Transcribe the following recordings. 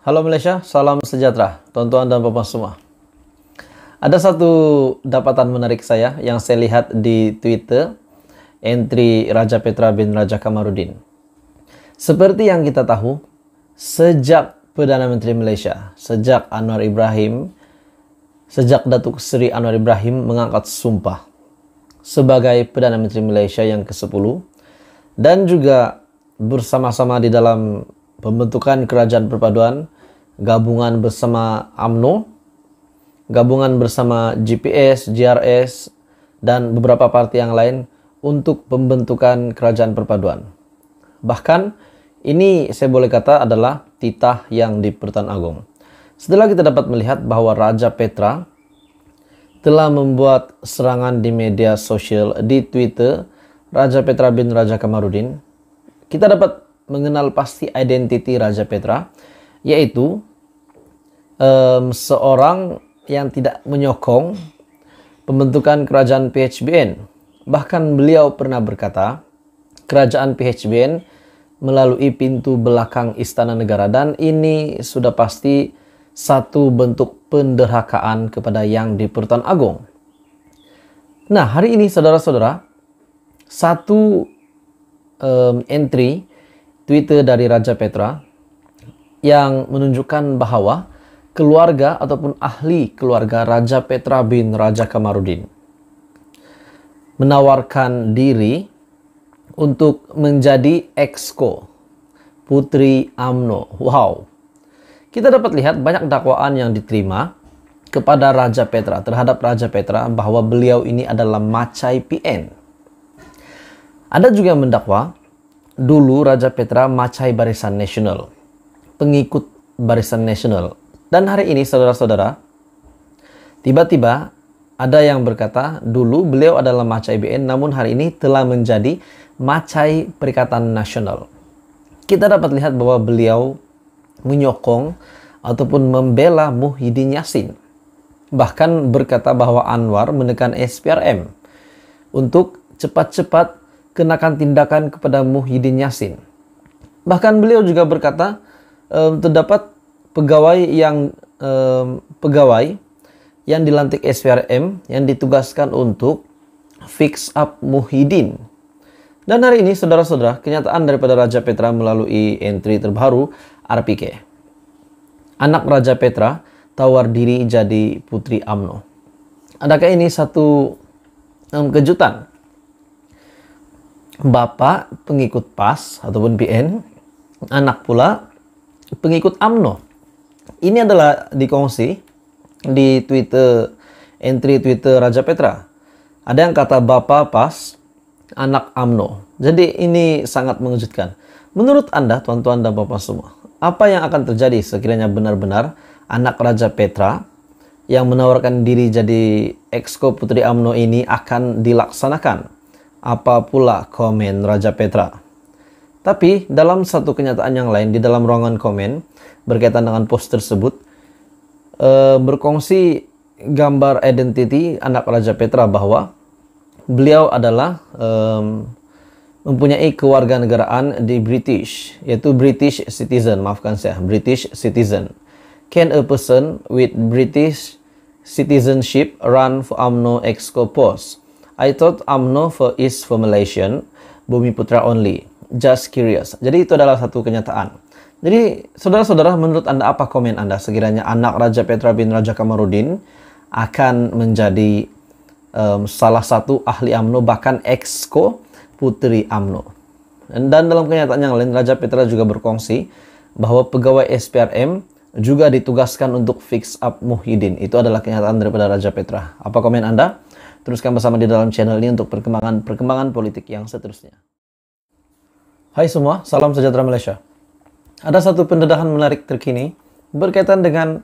Halo Malaysia, salam sejahtera, tonton dan bapak semua. Ada satu dapatan menarik saya yang saya lihat di Twitter, entry Raja Petra bin Raja Kamarudin. Seperti yang kita tahu, sejak Perdana Menteri Malaysia, sejak Anwar Ibrahim, sejak Datuk Seri Anwar Ibrahim mengangkat sumpah sebagai Perdana Menteri Malaysia yang ke-10 dan juga bersama-sama di dalam pembentukan kerajaan perpaduan, gabungan bersama AMNO, gabungan bersama GPS, GRS, dan beberapa parti yang lain untuk pembentukan kerajaan perpaduan. Bahkan, ini saya boleh kata adalah titah yang di Pertan Agung. Setelah kita dapat melihat bahwa Raja Petra telah membuat serangan di media sosial di Twitter Raja Petra bin Raja Kamarudin, kita dapat mengenal pasti identiti Raja Petra, yaitu um, seorang yang tidak menyokong pembentukan kerajaan PHBN. Bahkan beliau pernah berkata, kerajaan PHBN melalui pintu belakang istana negara dan ini sudah pasti satu bentuk penderhakaan kepada yang Dipertuan Agung. Nah, hari ini saudara-saudara, satu um, entry Twitter dari Raja Petra yang menunjukkan bahwa keluarga ataupun ahli keluarga Raja Petra bin Raja Kamarudin menawarkan diri untuk menjadi exco Putri AMNO. Wow. Kita dapat lihat banyak dakwaan yang diterima kepada Raja Petra terhadap Raja Petra bahwa beliau ini adalah Macai PN. Ada juga yang mendakwa dulu Raja Petra macai Barisan Nasional, pengikut Barisan Nasional. Dan hari ini saudara-saudara, tiba-tiba ada yang berkata dulu beliau adalah macai BN namun hari ini telah menjadi macai Perikatan Nasional. Kita dapat lihat bahwa beliau menyokong ataupun membela Muhyiddin Yassin. Bahkan berkata bahwa Anwar menekan SPRM untuk cepat-cepat kenakan tindakan kepada Muhyiddin Yassin. Bahkan beliau juga berkata um, terdapat pegawai yang um, pegawai yang dilantik SPRM yang ditugaskan untuk fix up Muhyiddin. Dan hari ini saudara-saudara kenyataan daripada Raja Petra melalui entry terbaru RPK. Anak Raja Petra tawar diri jadi putri AMNO. Adakah ini satu um, kejutan bapak pengikut PAS ataupun BN, anak pula pengikut AMNO. Ini adalah dikongsi di Twitter, entry Twitter Raja Petra. Ada yang kata bapak PAS, anak AMNO. Jadi ini sangat mengejutkan. Menurut Anda, tuan-tuan dan bapak semua, apa yang akan terjadi sekiranya benar-benar anak Raja Petra yang menawarkan diri jadi exco Putri AMNO ini akan dilaksanakan? apa pula komen Raja Petra. Tapi dalam satu kenyataan yang lain di dalam ruangan komen berkaitan dengan post tersebut eh, berkongsi gambar identiti anak Raja Petra bahwa beliau adalah um, mempunyai kewarganegaraan di British yaitu British citizen maafkan saya British citizen. Can a person with British citizenship run for AMNO Exco post? I thought AMNO for is for Malaysian, Bumi Putra only. Just curious. Jadi itu adalah satu kenyataan. Jadi, saudara-saudara, menurut Anda apa komen Anda sekiranya anak Raja Petra bin Raja Kamarudin akan menjadi um, salah satu ahli AMNO, bahkan exco Putri AMNO. Dan dalam kenyataan yang lain, Raja Petra juga berkongsi bahwa pegawai SPRM juga ditugaskan untuk fix up Muhyiddin. Itu adalah kenyataan daripada Raja Petra. Apa komen Anda? Teruskan bersama di dalam channel ini untuk perkembangan-perkembangan politik yang seterusnya. Hai semua, salam sejahtera Malaysia. Ada satu pendedahan menarik terkini berkaitan dengan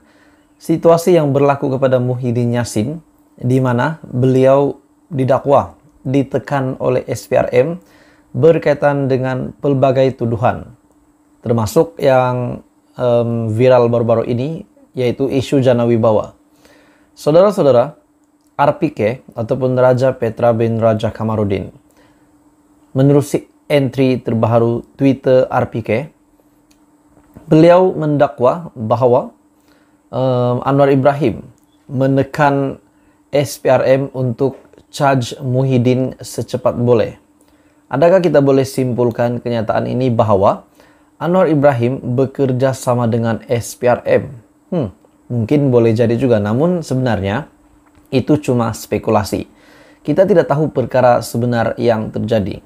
situasi yang berlaku kepada Muhyiddin Yassin di mana beliau didakwa, ditekan oleh SPRM berkaitan dengan pelbagai tuduhan termasuk yang um, viral baru-baru ini yaitu isu Jana Wibawa. Saudara-saudara, RPK ataupun Raja Petra bin Raja Kamarudin. Menerusi entry terbaru Twitter RPK, beliau mendakwa bahawa um, Anwar Ibrahim menekan SPRM untuk charge Muhyiddin secepat boleh. Adakah kita boleh simpulkan kenyataan ini bahawa Anwar Ibrahim bekerja sama dengan SPRM? Hmm, mungkin boleh jadi juga. Namun sebenarnya itu cuma spekulasi. Kita tidak tahu perkara sebenar yang terjadi.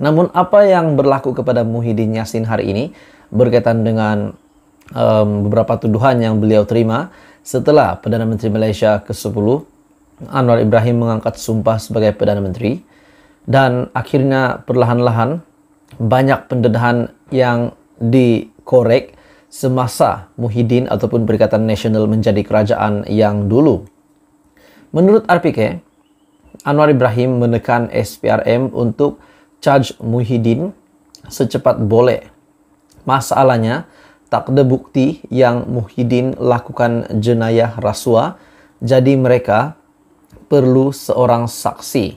Namun apa yang berlaku kepada Muhyiddin Yassin hari ini berkaitan dengan um, beberapa tuduhan yang beliau terima setelah Perdana Menteri Malaysia ke-10 Anwar Ibrahim mengangkat sumpah sebagai Perdana Menteri dan akhirnya perlahan-lahan banyak pendedahan yang dikorek semasa Muhyiddin ataupun Perikatan Nasional menjadi kerajaan yang dulu Menurut RPK, Anwar Ibrahim menekan SPRM untuk charge Muhyiddin secepat boleh. Masalahnya, tak ada bukti yang Muhyiddin lakukan jenayah rasuah, jadi mereka perlu seorang saksi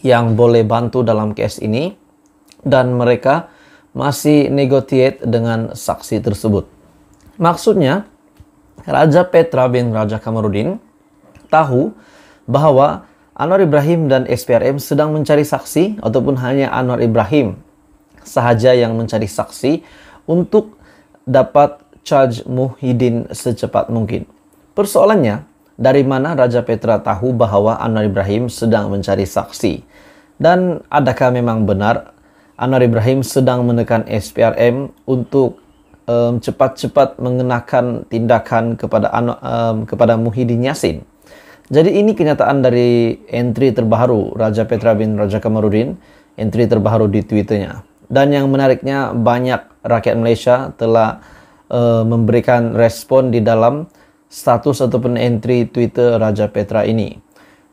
yang boleh bantu dalam kes ini dan mereka masih negotiate dengan saksi tersebut. Maksudnya, Raja Petra bin Raja Kamarudin tahu bahwa Anwar Ibrahim dan SPRM sedang mencari saksi ataupun hanya Anwar Ibrahim sahaja yang mencari saksi untuk dapat charge Muhyiddin secepat mungkin. Persoalannya, dari mana Raja Petra tahu bahwa Anwar Ibrahim sedang mencari saksi? Dan adakah memang benar Anwar Ibrahim sedang menekan SPRM untuk cepat-cepat mengenakan tindakan kepada um, kepada Muhyiddin Yassin? Jadi ini kenyataan dari entry terbaru Raja Petra bin Raja Kamarudin, entry terbaru di Twitternya. Dan yang menariknya banyak rakyat Malaysia telah uh, memberikan respon di dalam status ataupun entry Twitter Raja Petra ini.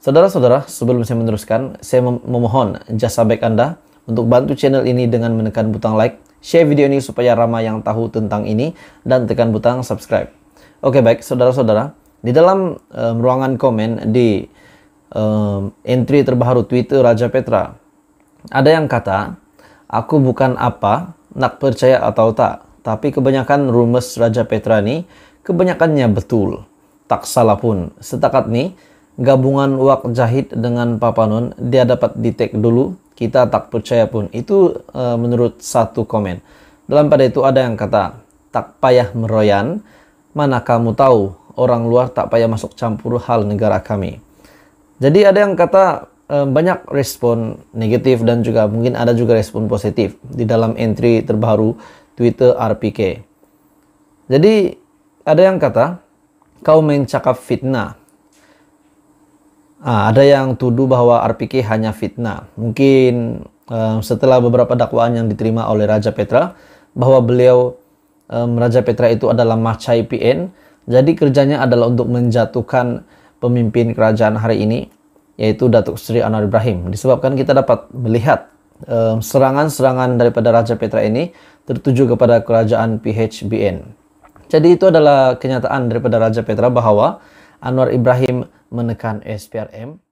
Saudara-saudara, sebelum saya meneruskan, saya memohon jasa baik Anda untuk bantu channel ini dengan menekan butang like, share video ini supaya ramai yang tahu tentang ini, dan tekan butang subscribe. Oke baik, saudara-saudara, di dalam um, ruangan komen di um, entry terbaru Twitter Raja Petra, ada yang kata, aku bukan apa, nak percaya atau tak, tapi kebanyakan rumus Raja Petra ini kebanyakannya betul. Tak salah pun. Setakat ini gabungan wak jahit dengan papanon, dia dapat detect dulu, kita tak percaya pun. Itu uh, menurut satu komen. Dalam pada itu ada yang kata, tak payah meroyan, mana kamu tahu orang luar tak payah masuk campur hal negara kami. Jadi ada yang kata eh, banyak respon negatif dan juga mungkin ada juga respon positif di dalam entry terbaru Twitter RPK. Jadi ada yang kata kau main cakap fitnah. Nah, ada yang tuduh bahwa RPK hanya fitnah. Mungkin um, setelah beberapa dakwaan yang diterima oleh Raja Petra bahwa beliau um, Raja Petra itu adalah macai PN jadi kerjanya adalah untuk menjatuhkan pemimpin kerajaan hari ini, yaitu Datuk Sri Anwar Ibrahim. Disebabkan kita dapat melihat serangan-serangan daripada Raja Petra ini tertuju kepada kerajaan PHBN. Jadi itu adalah kenyataan daripada Raja Petra bahwa Anwar Ibrahim menekan SPRM